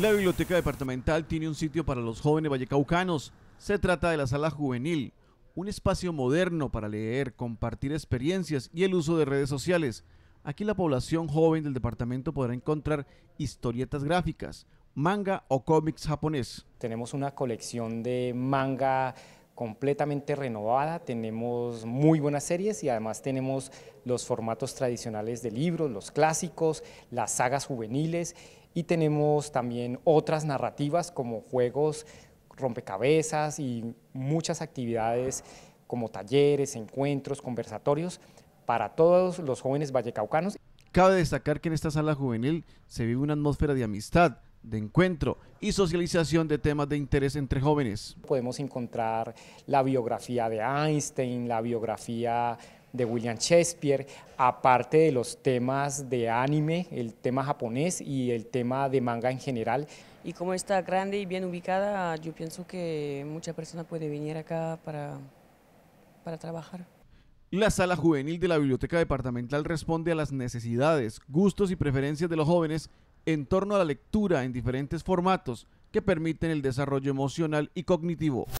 La Biblioteca Departamental tiene un sitio para los jóvenes vallecaucanos. Se trata de la Sala Juvenil, un espacio moderno para leer, compartir experiencias y el uso de redes sociales. Aquí la población joven del departamento podrá encontrar historietas gráficas, manga o cómics japonés. Tenemos una colección de manga completamente renovada, tenemos muy buenas series y además tenemos los formatos tradicionales de libros, los clásicos, las sagas juveniles y tenemos también otras narrativas como juegos, rompecabezas y muchas actividades como talleres, encuentros, conversatorios para todos los jóvenes vallecaucanos. Cabe destacar que en esta sala juvenil se vive una atmósfera de amistad, de encuentro y socialización de temas de interés entre jóvenes. Podemos encontrar la biografía de Einstein, la biografía de William Shakespeare, aparte de los temas de anime, el tema japonés y el tema de manga en general. Y como está grande y bien ubicada, yo pienso que mucha persona puede venir acá para, para trabajar. La sala juvenil de la Biblioteca Departamental responde a las necesidades, gustos y preferencias de los jóvenes en torno a la lectura en diferentes formatos que permiten el desarrollo emocional y cognitivo.